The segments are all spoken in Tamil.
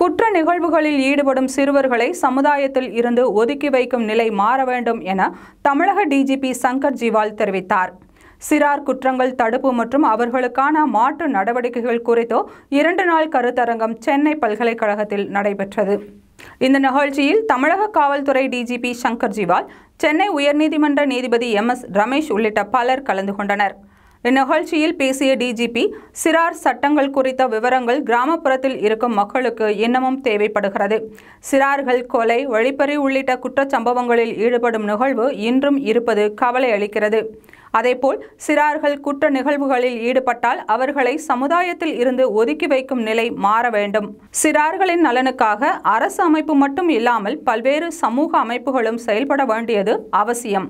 குற்ற நிகழ்வுகளில் ஈடுபடும் சிறுவர்களை சமுதாயத்தில் இருந்து ஒதுக்கி வைக்கும் நிலை மாற வேண்டும் என தமிழக டிஜிபி சங்கர் ஜிவால் தெரிவித்தார் சிறார் குற்றங்கள் தடுப்பு மற்றும் அவர்களுக்கான மாற்று நடவடிக்கைகள் குறித்து இரண்டு நாள் கருத்தரங்கம் சென்னை பல்கலைக்கழகத்தில் நடைபெற்றது இந்த நிகழ்ச்சியில் தமிழக காவல்துறை டிஜிபி சங்கர் ஜிவால் சென்னை உயர்நீதிமன்ற நீதிபதி எம் எஸ் ரமேஷ் உள்ளிட்ட பலர் கலந்து கொண்டனர் இந்நிகழ்ச்சியில் பேசிய டிஜிபி சிறார் சட்டங்கள் குறித்த விவரங்கள் கிராமப்புறத்தில் இருக்கும் மக்களுக்கு இன்னமும் தேவைப்படுகிறது சிறார்கள் கொலை வழிப்பறி உள்ளிட்ட குற்றச்சம்பவங்களில் ஈடுபடும் நிகழ்வு இன்றும் இருப்பது கவலை அளிக்கிறது அதேபோல் சிறார்கள் குற்ற நிகழ்வுகளில் ஈடுபட்டால் அவர்களை சமுதாயத்தில் இருந்து ஒதுக்கி வைக்கும் நிலை மாற வேண்டும் சிறார்களின் நலனுக்காக அரசு அமைப்பு மட்டும் இல்லாமல் பல்வேறு சமூக அமைப்புகளும் செயல்பட வேண்டியது அவசியம்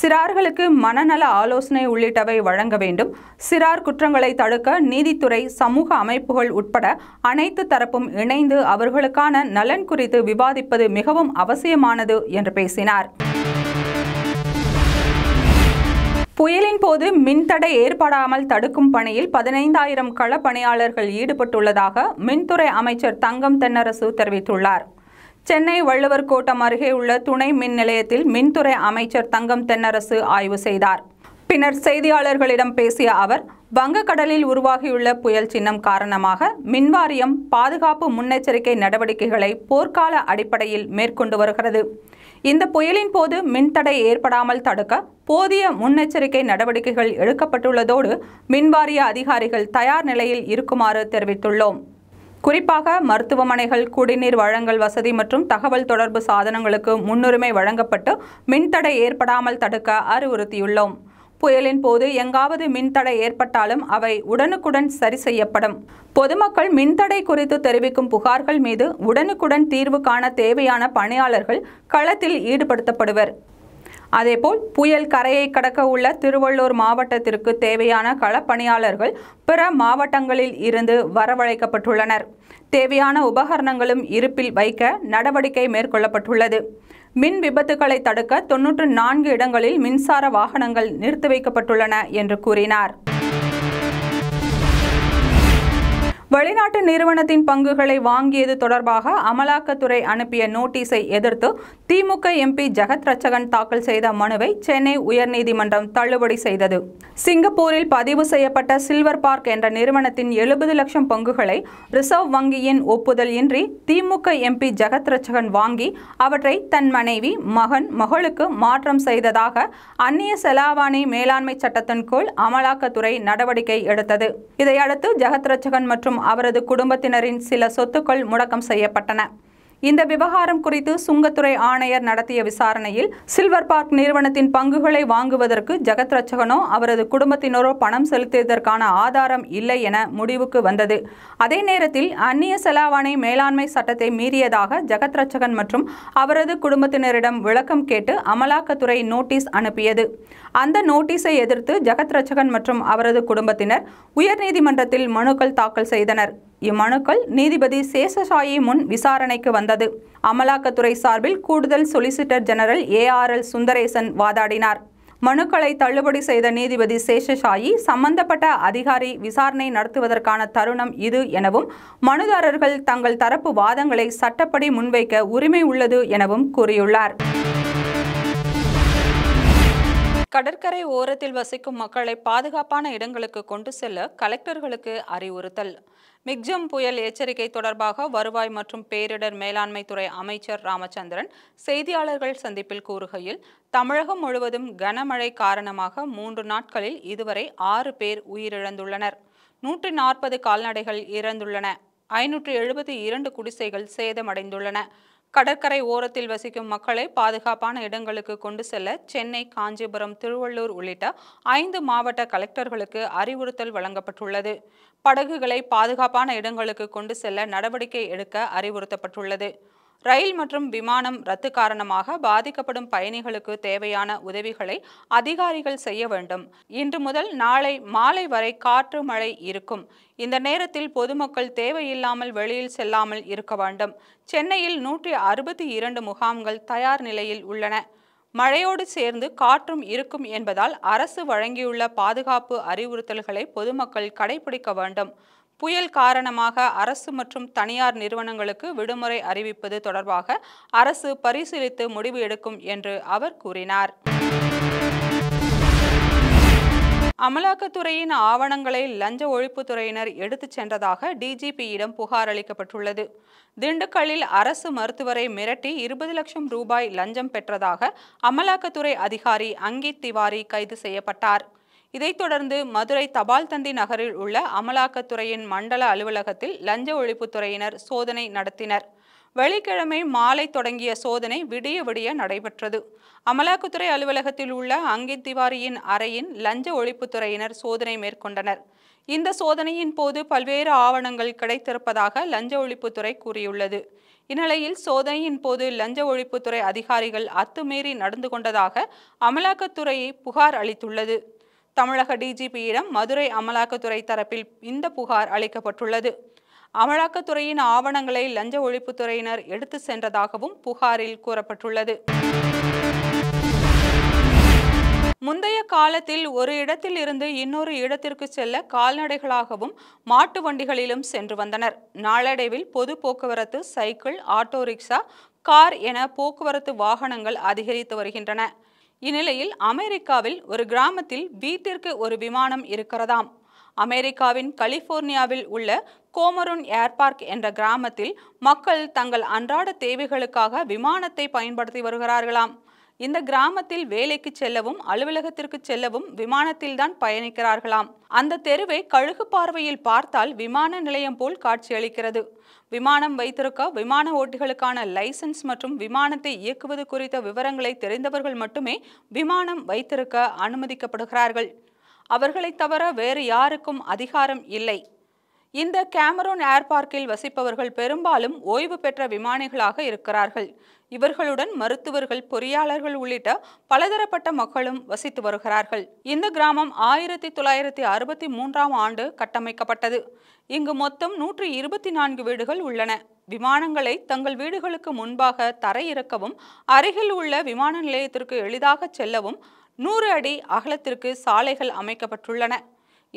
சிறார்களுக்கு மனநல ஆலோசனை உள்ளிட்டவை வழங்க வேண்டும் சிறார் குற்றங்களை தடுக்க நீதித்துறை சமூக அமைப்புகள் உட்பட அனைத்து தரப்பும் இணைந்து அவர்களுக்கான நலன் குறித்து விவாதிப்பது மிகவும் அவசியமானது என்று பேசினார் புயலின் போது மின்தடை ஏற்படாமல் தடுக்கும் பணியில் பதினைந்தாயிரம் களப்பணியாளர்கள் ஈடுபட்டுள்ளதாக மின்துறை அமைச்சர் தங்கம் தென்னரசு தெரிவித்துள்ளார் சென்னை வள்ளுவர் கோட்டம் அருகே உள்ள துணை மின் நிலையத்தில் மின்துறை அமைச்சர் தங்கம் தென்னரசு ஆய்வு செய்தார் பின்னர் செய்தியாளர்களிடம் பேசிய அவர் வங்கக்கடலில் உருவாகியுள்ள புயல் சின்னம் காரணமாக மின்வாரியம் பாதுகாப்பு முன்னெச்சரிக்கை நடவடிக்கைகளை போர்க்கால அடிப்படையில் மேற்கொண்டு வருகிறது இந்த புயலின் போது மின்தடை ஏற்படாமல் தடுக்க போதிய முன்னெச்சரிக்கை நடவடிக்கைகள் எடுக்கப்பட்டுள்ளதோடு மின்வாரிய அதிகாரிகள் தயார் நிலையில் இருக்குமாறு தெரிவித்துள்ளோம் குறிப்பாக மருத்துவமனைகள் குடிநீர் வழங்கல் வசதி மற்றும் தகவல் தொடர்பு சாதனங்களுக்கு முன்னுரிமை வழங்கப்பட்டு மின்தடை ஏற்படாமல் தடுக்க அறிவுறுத்தியுள்ளோம் புயலின் போது எங்காவது மின்தடை ஏற்பட்டாலும் அவை உடனுக்குடன் சரி செய்யப்படும் பொதுமக்கள் மின்தடை குறித்து தெரிவிக்கும் புகார்கள் மீது உடனுக்குடன் தீர்வு காண தேவையான பணியாளர்கள் களத்தில் ஈடுபடுத்தப்படுவர் அதேபோல் புயல் கரையை கடக்க உள்ள திருவள்ளூர் மாவட்டத்திற்கு தேவையான களப்பணியாளர்கள் பிற மாவட்டங்களில் இருந்து வரவழைக்கப்பட்டுள்ளனர் தேவையான உபகரணங்களும் இருப்பில் வைக்க நடவடிக்கை மேற்கொள்ளப்பட்டுள்ளது மின் விபத்துகளை தடுக்க தொன்னூற்று நான்கு இடங்களில் மின்சார வாகனங்கள் நிறுத்தி வைக்கப்பட்டுள்ளன என்று கூறினார் வெளிநாட்டு நிறுவனத்தின் பங்குகளை வாங்கியது தொடர்பாக அமலாக்கத்துறை அனுப்பிய நோட்டீஸை எதிர்த்து திமுக எம்பி ஜெகத் ரச்சகன் தாக்கல் செய்த மனுவை சென்னை உயர்நீதிமன்றம் தள்ளுபடி செய்தது சிங்கப்பூரில் பதிவு செய்யப்பட்ட சில்வர் பார்க் என்ற நிறுவனத்தின் எழுபது லட்சம் பங்குகளை ரிசர்வ் வங்கியின் ஒப்புதல் இன்றி திமுக எம்பி ஜெகத் ரச்சகன் வாங்கி அவற்றை தன் மனைவி மகன் மகளுக்கு மாற்றம் செய்ததாக அந்நிய செலாவணி மேலாண்மை சட்டத்தின் கீழ் அமலாக்கத்துறை நடவடிக்கை எடுத்தது இதையடுத்து ஜெகத் ரச்சகன் மற்றும் அவரது குடும்பத்தினரின் சில சொத்துக்கள் முடக்கம் செய்யப்பட்டன இந்த விவகாரம் குறித்து சுங்கத்துறை ஆணையர் நடத்திய விசாரணையில் சில்வர் பார்க் நிறுவனத்தின் பங்குகளை வாங்குவதற்கு ஜெகத் ரச்சகனோ அவரது குடும்பத்தினரோ பணம் செலுத்தியதற்கான ஆதாரம் இல்லை என முடிவுக்கு வந்தது அதே நேரத்தில் அந்நிய செலாவணை மேலாண்மை சட்டத்தை மீறியதாக ஜெகத் ரச்சகன் மற்றும் அவரது குடும்பத்தினரிடம் விளக்கம் கேட்டு அமலாக்கத்துறை நோட்டீஸ் அனுப்பியது அந்த நோட்டீஸை எதிர்த்து ஜெகத் ரச்சகன் மற்றும் அவரது குடும்பத்தினர் உயர்நீதிமன்றத்தில் மனுக்கள் தாக்கல் செய்தனர் இம்மனுக்கள் நீதிபதி சேஷசாயி முன் விசாரணைக்கு வந்தது அமலாக்கத்துறை சார்பில் கூடுதல் சொலிசிட்டர் ஜெனரல் ஏஆர்எல் சுந்தரேசன் வாதாடினார் மனுக்களை தள்ளுபடி செய்த நீதிபதி சேஷசாயி சம்பந்தப்பட்ட அதிகாரி விசாரணை நடத்துவதற்கான தருணம் இது எனவும் மனுதாரர்கள் தங்கள் தரப்பு வாதங்களை சட்டப்படி முன்வைக்க உரிமை உள்ளது எனவும் கூறியுள்ளார் கடற்கரை ஓரத்தில் வசிக்கும் மக்களை பாதுகாப்பான இடங்களுக்கு கொண்டு செல்ல கலெக்டர்களுக்கு அறிவுறுத்தல் மிக்ஜம் புயல் எச்சரிக்கை தொடர்பாக வருவாய் மற்றும் பேரிடர் மேலாண்மை துறை அமைச்சர் ராமச்சந்திரன் செய்தியாளர்கள் சந்திப்பில் கூறுகையில் தமிழகம் முழுவதும் கனமழை காரணமாக மூன்று நாட்களில் இதுவரை ஆறு பேர் உயிரிழந்துள்ளனர் நூற்றி நாற்பது கால்நடைகள் இறந்துள்ளன ஐநூற்று எழுபத்தி இரண்டு குடிசைகள் சேதமடைந்துள்ளன கடற்கரை ஓரத்தில் வசிக்கும் மக்களை பாதுகாப்பான இடங்களுக்கு கொண்டு செல்ல சென்னை காஞ்சிபுரம் திருவள்ளூர் உள்ளிட்ட ஐந்து மாவட்ட கலெக்டர்களுக்கு அறிவுறுத்தல் வழங்கப்பட்டுள்ளது படகுகளை பாதுகாப்பான இடங்களுக்கு கொண்டு செல்ல நடவடிக்கை எடுக்க அறிவுறுத்தப்பட்டுள்ளது ரயில் மற்றும் விமானம் ரத்து காரணமாக பாதிக்கப்படும் பயணிகளுக்கு தேவையான உதவிகளை அதிகாரிகள் செய்ய வேண்டும் இன்று முதல் நாளை மாலை வரை காற்று மழை இருக்கும் இந்த நேரத்தில் பொதுமக்கள் தேவையில்லாமல் வெளியில் செல்லாமல் இருக்க வேண்டும் சென்னையில் நூற்றி அறுபத்தி இரண்டு முகாம்கள் தயார் நிலையில் உள்ளன மழையோடு சேர்ந்து காற்றும் இருக்கும் என்பதால் அரசு வழங்கியுள்ள பாதுகாப்பு அறிவுறுத்தல்களை பொதுமக்கள் கடைபிடிக்க வேண்டும் புயல் காரணமாக அரசு மற்றும் தனியார் நிறுவனங்களுக்கு விடுமுறை அறிவிப்பது தொடர்பாக அரசு பரிசீலித்து முடிவு எடுக்கும் என்று அவர் கூறினார் அமலாக்கத்துறையின் ஆவணங்களை லஞ்ச ஒழிப்புத்துறையினர் எடுத்துச் சென்றதாக டிஜிபியிடம் புகார் அளிக்கப்பட்டுள்ளது திண்டுக்கல்லில் அரசு மருத்துவரை மிரட்டி இருபது லட்சம் ரூபாய் லஞ்சம் பெற்றதாக அமலாக்கத்துறை அதிகாரி அங்கித் திவாரி கைது செய்யப்பட்டார் இதைத் தொடர்ந்து மதுரை தபால் தந்தி நகரில் உள்ள அமலாக்கத்துறையின் மண்டல அலுவலகத்தில் லஞ்ச ஒழிப்புத்துறையினர் சோதனை நடத்தினர் வெள்ளிக்கிழமை மாலை தொடங்கிய சோதனை விடிய விடிய நடைபெற்றது அமலாக்கத்துறை அலுவலகத்தில் உள்ள அங்கித் திவாரியின் அறையின் லஞ்ச ஒழிப்புத்துறையினர் சோதனை மேற்கொண்டனர் இந்த சோதனையின் போது பல்வேறு ஆவணங்கள் கிடைத்திருப்பதாக லஞ்ச ஒழிப்புத்துறை கூறியுள்ளது இந்நிலையில் சோதனையின் போது லஞ்ச ஒழிப்புத்துறை அதிகாரிகள் அத்துமீறி நடந்து கொண்டதாக அமலாக்கத்துறையை புகார் அளித்துள்ளது தமிழக டிஜிபியிடம் மதுரை அமலாக்கத்துறை தரப்பில் இந்த புகார் அளிக்கப்பட்டுள்ளது அமலாக்கத்துறையின் ஆவணங்களை லஞ்ச ஒழிப்புத்துறையினர் எடுத்து சென்றதாகவும் புகாரில் கூறப்பட்டுள்ளது முந்தைய காலத்தில் ஒரு இடத்தில் இருந்து இன்னொரு இடத்திற்கு செல்ல கால்நடைகளாகவும் மாட்டு வண்டிகளிலும் சென்று வந்தனர் நாளடைவில் பொது போக்குவரத்து சைக்கிள் ஆட்டோ ரிக்ஷா கார் என போக்குவரத்து வாகனங்கள் அதிகரித்து வருகின்றன இந்நிலையில் அமெரிக்காவில் ஒரு கிராமத்தில் வீட்டிற்கு ஒரு விமானம் இருக்கிறதாம் அமெரிக்காவின் கலிபோர்னியாவில் உள்ள கோமரூன் ஏர்பார்க் என்ற கிராமத்தில் மக்கள் தங்கள் அன்றாட தேவைகளுக்காக விமானத்தை பயன்படுத்தி வருகிறார்களாம் இந்த கிராமத்தில் வேலைக்கு செல்லவும் அலுவலகத்திற்கு செல்லவும் விமானத்தில்தான் பயணிக்கிறார்களாம் அந்த தெருவை கழுகு பார்வையில் பார்த்தால் விமான நிலையம் போல் காட்சியளிக்கிறது விமானம் வைத்திருக்க விமான ஓட்டிகளுக்கான லைசன்ஸ் மற்றும் விமானத்தை இயக்குவது குறித்த விவரங்களை தெரிந்தவர்கள் மட்டுமே விமானம் வைத்திருக்க அனுமதிக்கப்படுகிறார்கள் அவர்களை தவிர வேறு யாருக்கும் அதிகாரம் இல்லை இந்த கேமரோன் ஏர் பார்க்கில் வசிப்பவர்கள் பெரும்பாலும் ஓய்வு பெற்ற விமானிகளாக இருக்கிறார்கள் இவர்களுடன் மருத்துவர்கள் பொறியாளர்கள் உள்ளிட்ட பலதரப்பட்ட மக்களும் வசித்து வருகிறார்கள் இந்த கிராமம் ஆயிரத்தி தொள்ளாயிரத்தி அறுபத்தி மூன்றாம் ஆண்டு கட்டமைக்கப்பட்டது இங்கு மொத்தம் நூற்றி இருபத்தி நான்கு வீடுகள் உள்ளன விமானங்களை தங்கள் வீடுகளுக்கு முன்பாக தரையிறக்கவும் அருகில் உள்ள விமான நிலையத்திற்கு எளிதாக செல்லவும் நூறு அடி அகலத்திற்கு சாலைகள் அமைக்கப்பட்டுள்ளன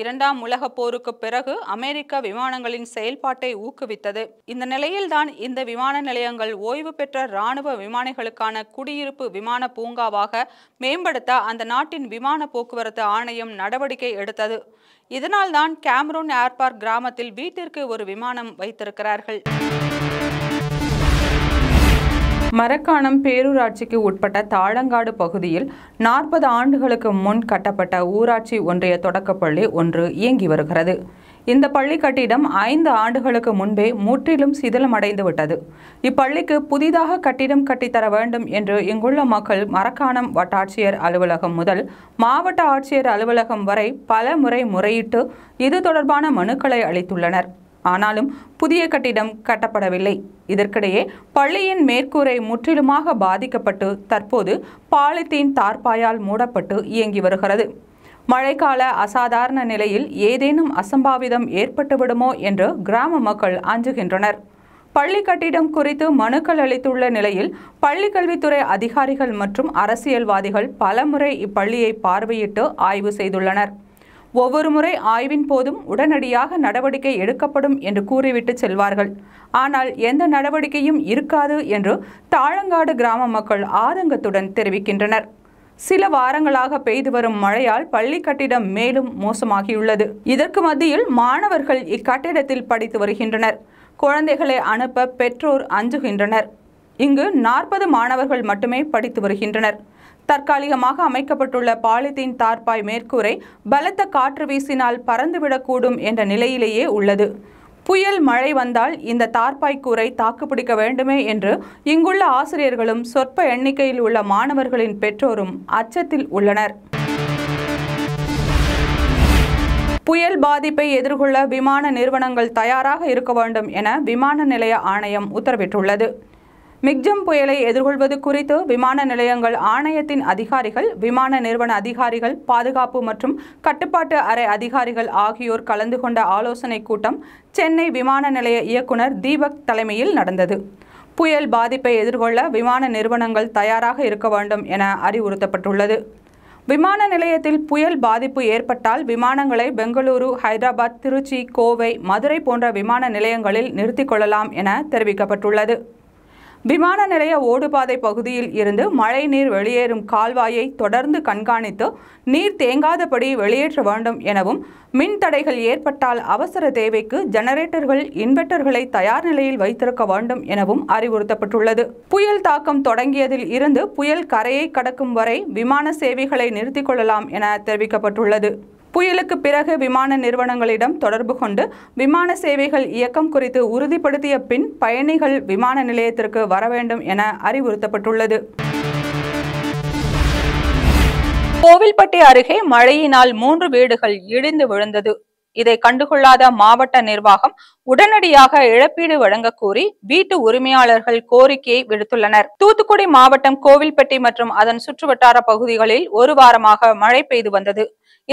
இரண்டாம் உலகப் போருக்கு பிறகு அமெரிக்க விமானங்களின் செயல்பாட்டை ஊக்குவித்தது இந்த நிலையில்தான் இந்த விமான நிலையங்கள் ஓய்வு பெற்ற இராணுவ விமானிகளுக்கான குடியிருப்பு விமான பூங்காவாக மேம்படுத்த அந்த நாட்டின் விமான போக்குவரத்து ஆணையம் நடவடிக்கை எடுத்தது இதனால்தான் கேமரூன் ஏர்பார்க் கிராமத்தில் வீட்டிற்கு ஒரு விமானம் வைத்திருக்கிறார்கள் மரக்காணம் பேரூராட்சிக்கு உட்பட்ட தாழங்காடு பகுதியில் நாற்பது ஆண்டுகளுக்கு முன் கட்டப்பட்ட ஊராட்சி ஒன்றிய தொடக்கப்பள்ளி ஒன்று இயங்கி வருகிறது இந்த பள்ளி கட்டிடம் ஐந்து ஆண்டுகளுக்கு முன்பே முற்றிலும் சிதிலமடைந்து விட்டது இப்பள்ளிக்கு புதிதாக கட்டிடம் கட்டித்தர வேண்டும் என்று இங்குள்ள மக்கள் மரக்காணம் வட்டாட்சியர் அலுவலகம் முதல் மாவட்ட ஆட்சியர் அலுவலகம் வரை பல முறை முறையிட்டு இது தொடர்பான மனுக்களை அளித்துள்ளனர் ஆனாலும் புதிய கட்டிடம் கட்டப்படவில்லை இதற்கிடையே பள்ளியின் மேற்கூரை முற்றிலுமாக பாதிக்கப்பட்டு தற்போது பாலித்தீன் தார்பாயால் மூடப்பட்டு இயங்கி வருகிறது மழைக்கால அசாதாரண நிலையில் ஏதேனும் அசம்பாவிதம் ஏற்பட்டுவிடுமோ என்று கிராம மக்கள் அஞ்சுகின்றனர் பள்ளி கட்டிடம் குறித்து மனுக்கள் அளித்துள்ள நிலையில் பள்ளி கல்வித்துறை அதிகாரிகள் மற்றும் அரசியல்வாதிகள் பலமுறை இப்பள்ளியை பார்வையிட்டு ஆய்வு செய்துள்ளனர் ஒவ்வொரு முறை ஆய்வின் போதும் உடனடியாக நடவடிக்கை எடுக்கப்படும் என்று கூறிவிட்டு செல்வார்கள் ஆனால் எந்த நடவடிக்கையும் இருக்காது என்று தாழங்காடு கிராம மக்கள் ஆதங்கத்துடன் தெரிவிக்கின்றனர் சில வாரங்களாக பெய்து வரும் மழையால் பள்ளி கட்டிடம் மேலும் மோசமாகியுள்ளது இதற்கு மத்தியில் மாணவர்கள் இக்கட்டிடத்தில் படித்து வருகின்றனர் குழந்தைகளை அனுப்ப பெற்றோர் அஞ்சுகின்றனர் இங்கு நாற்பது மாணவர்கள் மட்டுமே படித்து வருகின்றனர் தற்காலிகமாக அமைக்கப்பட்டுள்ள பாலித்தீன் தார்பாய் மேற்கூரை பலத்த காற்று வீசினால் பறந்துவிடக்கூடும் என்ற நிலையிலேயே உள்ளது புயல் மழை வந்தால் இந்த தார்பாய் கூரை தாக்குப்பிடிக்க வேண்டுமே என்று இங்குள்ள ஆசிரியர்களும் சொற்ப எண்ணிக்கையில் உள்ள மாணவர்களின் பெற்றோரும் அச்சத்தில் உள்ளனர் புயல் பாதிப்பை எதிர்கொள்ள விமான நிறுவனங்கள் தயாராக இருக்க வேண்டும் என விமான நிலைய ஆணையம் உத்தரவிட்டுள்ளது மிக்ஜம் புயலை எதிர்கொள்வது குறித்து விமான நிலையங்கள் ஆணையத்தின் அதிகாரிகள் விமான நிறுவன அதிகாரிகள் பாதுகாப்பு மற்றும் கட்டுப்பாட்டு அறை அதிகாரிகள் ஆகியோர் கலந்து கொண்ட ஆலோசனைக் கூட்டம் சென்னை விமான நிலைய இயக்குனர் தீபக் தலைமையில் நடந்தது புயல் பாதிப்பை எதிர்கொள்ள விமான நிறுவனங்கள் தயாராக இருக்க வேண்டும் என அறிவுறுத்தப்பட்டுள்ளது விமான நிலையத்தில் புயல் பாதிப்பு ஏற்பட்டால் விமானங்களை பெங்களூரு ஹைதராபாத் திருச்சி கோவை மதுரை போன்ற விமான நிலையங்களில் நிறுத்திக் கொள்ளலாம் என தெரிவிக்கப்பட்டுள்ளது விமான நிலைய ஓடுபாதை பகுதியில் இருந்து மழை நீர் வெளியேறும் கால்வாயை தொடர்ந்து கண்காணித்து நீர் தேங்காதபடி வெளியேற்ற வேண்டும் எனவும் மின் தடைகள் ஏற்பட்டால் அவசர தேவைக்கு ஜெனரேட்டர்கள் இன்வெர்டர்களை தயார் நிலையில் வைத்திருக்க வேண்டும் எனவும் அறிவுறுத்தப்பட்டுள்ளது புயல் தாக்கம் தொடங்கியதில் இருந்து புயல் கரையை கடக்கும் வரை விமான சேவைகளை நிறுத்திக் கொள்ளலாம் என தெரிவிக்கப்பட்டுள்ளது புயலுக்கு பிறகு விமான நிறுவனங்களிடம் தொடர்பு கொண்டு விமான சேவைகள் இயக்கம் குறித்து உறுதிப்படுத்திய பின் பயணிகள் விமான நிலையத்திற்கு வர வேண்டும் என அறிவுறுத்தப்பட்டுள்ளது கோவில்பட்டி அருகே மழையினால் மூன்று வீடுகள் இடிந்து விழுந்தது இதை கண்டுகொள்ளாத மாவட்ட நிர்வாகம் உடனடியாக இழப்பீடு வழங்க கோரி வீட்டு உரிமையாளர்கள் கோரிக்கையை விடுத்துள்ளனர் தூத்துக்குடி மாவட்டம் கோவில்பட்டி மற்றும் அதன் சுற்றுவட்டார பகுதிகளில் ஒரு வாரமாக மழை பெய்து வந்தது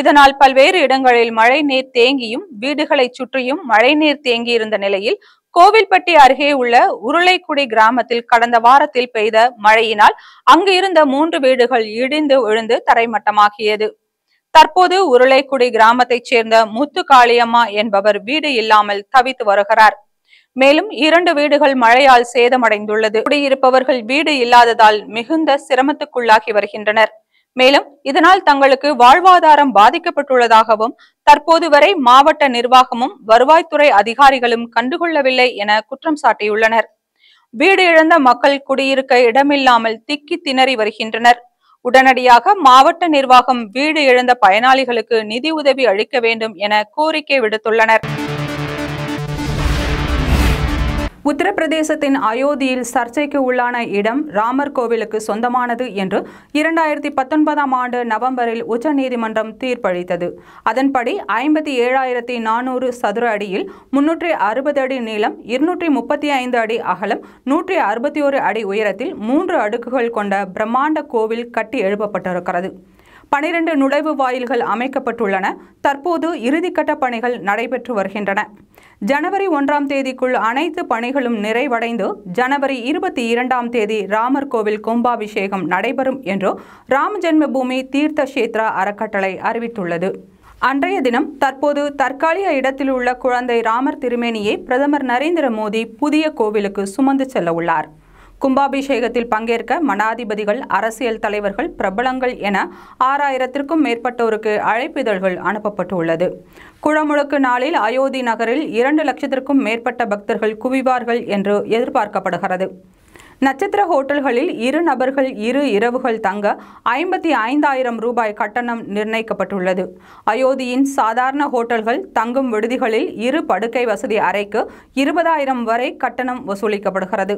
இதனால் பல்வேறு இடங்களில் மழை நீர் தேங்கியும் வீடுகளை சுற்றியும் மழை நீர் தேங்கி இருந்த நிலையில் கோவில்பட்டி அருகே உள்ள உருளைக்குடி கிராமத்தில் கடந்த வாரத்தில் பெய்த மழையினால் அங்கு இருந்த மூன்று வீடுகள் இடிந்து விழுந்து தரைமட்டமாகியது தற்போது உருளைக்குடி கிராமத்தைச் சேர்ந்த முத்து காளியம்மா என்பவர் வீடு இல்லாமல் தவித்து வருகிறார் மேலும் இரண்டு வீடுகள் மழையால் சேதமடைந்துள்ளது குடியிருப்பவர்கள் வீடு இல்லாததால் மிகுந்த சிரமத்துக்குள்ளாகி வருகின்றனர் மேலும் இதனால் தங்களுக்கு வாழ்வாதாரம் பாதிக்கப்பட்டுள்ளதாகவும் தற்போது வரை மாவட்ட நிர்வாகமும் வருவாய்த்துறை அதிகாரிகளும் கண்டுகொள்ளவில்லை என குற்றம் சாட்டியுள்ளனர் வீடு இழந்த மக்கள் குடியிருக்க இடமில்லாமல் திக்கி திணறி வருகின்றனர் உடனடியாக மாவட்ட நிர்வாகம் வீடு இழந்த பயனாளிகளுக்கு நிதி உதவி அளிக்க வேண்டும் என கோரிக்கை விடுத்துள்ளனர் உத்தரப்பிரதேசத்தின் அயோத்தியில் சர்ச்சைக்கு உள்ளான இடம் ராமர் கோவிலுக்கு சொந்தமானது என்று இரண்டாயிரத்தி பத்தொன்பதாம் ஆண்டு நவம்பரில் உச்சநீதிமன்றம் தீர்ப்பளித்தது அதன்படி ஐம்பத்தி ஏழாயிரத்தி நானூறு சதுர அடியில் முன்னூற்றி அறுபது அடி நீளம் இருநூற்றி முப்பத்தி ஐந்து அடி அகலம் நூற்றி அறுபத்தி ஒரு அடி உயரத்தில் மூன்று அடுக்குகள் கொண்ட பிரம்மாண்ட கோவில் கட்டி எழுப்பப்பட்டிருக்கிறது பனிரெண்டு நுழைவு வாயில்கள் அமைக்கப்பட்டுள்ளன தற்போது இறுதிக்கட்ட பணிகள் நடைபெற்று வருகின்றன ஜனவரி ஒன்றாம் தேதிக்குள் அனைத்து பணிகளும் நிறைவடைந்து ஜனவரி இருபத்தி இரண்டாம் தேதி ராமர் கோவில் கும்பாபிஷேகம் நடைபெறும் என்று ராம ஜென்மபூமி தீர்த்த சேத்ரா அறக்கட்டளை அறிவித்துள்ளது அன்றைய தினம் தற்போது தற்காலிக இடத்தில் உள்ள குழந்தை ராமர் திருமேனியை பிரதமர் நரேந்திர மோடி புதிய கோவிலுக்கு சுமந்து செல்ல உள்ளார் கும்பாபிஷேகத்தில் பங்கேற்க மனாதிபதிகள் அரசியல் தலைவர்கள் பிரபலங்கள் என ஆறாயிரத்திற்கும் மேற்பட்டோருக்கு அழைப்பிதழ்கள் அனுப்பப்பட்டுள்ளது குழமுழுக்கு நாளில் அயோத்தி நகரில் இரண்டு லட்சத்திற்கும் மேற்பட்ட பக்தர்கள் குவிவார்கள் என்று எதிர்பார்க்கப்படுகிறது நட்சத்திர ஹோட்டல்களில் இரு நபர்கள் இரு இரவுகள் தங்க ஐம்பத்தி ஐந்தாயிரம் ரூபாய் கட்டணம் நிர்ணயிக்கப்பட்டுள்ளது அயோத்தியின் சாதாரண ஹோட்டல்கள் தங்கும் விடுதிகளில் இரு படுக்கை வசதி அறைக்கு இருபதாயிரம் வரை கட்டணம் வசூலிக்கப்படுகிறது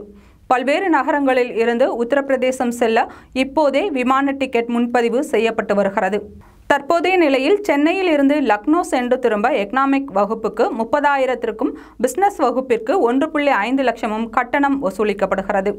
பல்வேறு நகரங்களில் இருந்து உத்தரப்பிரதேசம் செல்ல இப்போதே விமான டிக்கெட் முன்பதிவு செய்யப்பட்டு வருகிறது தற்போதைய நிலையில் சென்னையில் இருந்து லக்னோ சென்று திரும்ப எக்கனாமிக் வகுப்புக்கு முப்பதாயிரத்திற்கும் பிஸ்னஸ் வகுப்பிற்கு ஒன்று புள்ளி ஐந்து லட்சமும் கட்டணம் வசூலிக்கப்படுகிறது